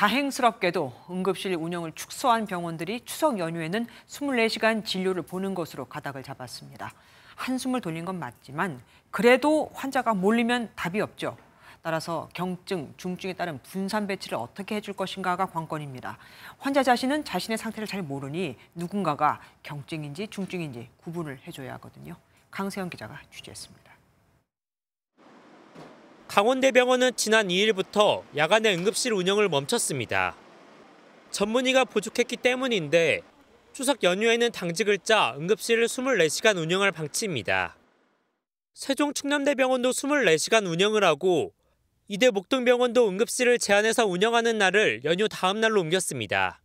다행스럽게도 응급실 운영을 축소한 병원들이 추석 연휴에는 24시간 진료를 보는 것으로 가닥을 잡았습니다. 한숨을 돌린 건 맞지만 그래도 환자가 몰리면 답이 없죠. 따라서 경증, 중증에 따른 분산 배치를 어떻게 해줄 것인가가 관건입니다. 환자 자신은 자신의 상태를 잘 모르니 누군가가 경증인지 중증인지 구분을 해줘야 하거든요. 강세현 기자가 취재했습니다. 강원대병원은 지난 2일부터 야간에 응급실 운영을 멈췄습니다. 전문의가 부족했기 때문인데 추석 연휴에는 당직을 짜 응급실을 24시간 운영할 방침입니다. 세종 충남대병원도 24시간 운영을 하고 이대 목동병원도 응급실을 제한해서 운영하는 날을 연휴 다음 날로 옮겼습니다.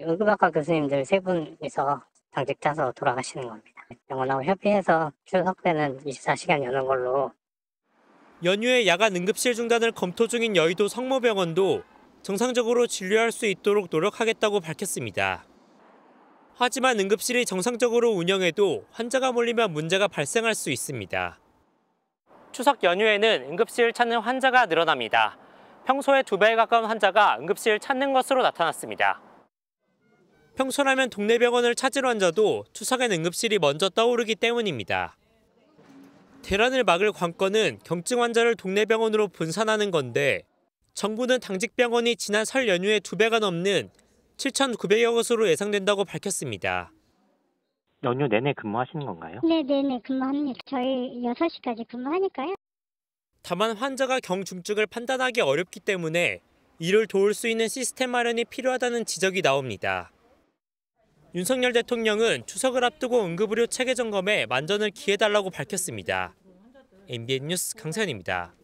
응급학과 교수님들 세 분에서 당직 짜서 돌아가시는 겁니다. 병원하고 협의해서 추석 때는 24시간 여는 걸로 연휴에 야간 응급실 중단을 검토 중인 여의도 성모병원도 정상적으로 진료할 수 있도록 노력하겠다고 밝혔습니다. 하지만 응급실이 정상적으로 운영해도 환자가 몰리면 문제가 발생할 수 있습니다. 추석 연휴에는 응급실 찾는 환자가 늘어납니다. 평소에두 배에 가까운 환자가 응급실 찾는 것으로 나타났습니다. 평소라면 동네 병원을 찾을 환자도 추석엔 응급실이 먼저 떠오르기 때문입니다. 대란을 막을 관건은 경증 환자를 동네 병원으로 분산하는 건데 정부는 당직 병원이 지난 설 연휴에 두 배가 넘는 7,900여 곳으로 예상된다고 밝혔습니다. 연휴 내내 근무하시는 건가요? 네, 내내 근무합니다. 저희 6시까지 근무하니까요. 다만 환자가 경중증을 판단하기 어렵기 때문에 이를 도울 수 있는 시스템 마련이 필요하다는 지적이 나옵니다. 윤석열 대통령은 추석을 앞두고 응급의료 체계 점검에 만전을 기해달라고 밝혔습니다. MBN 뉴스 강세현입니다.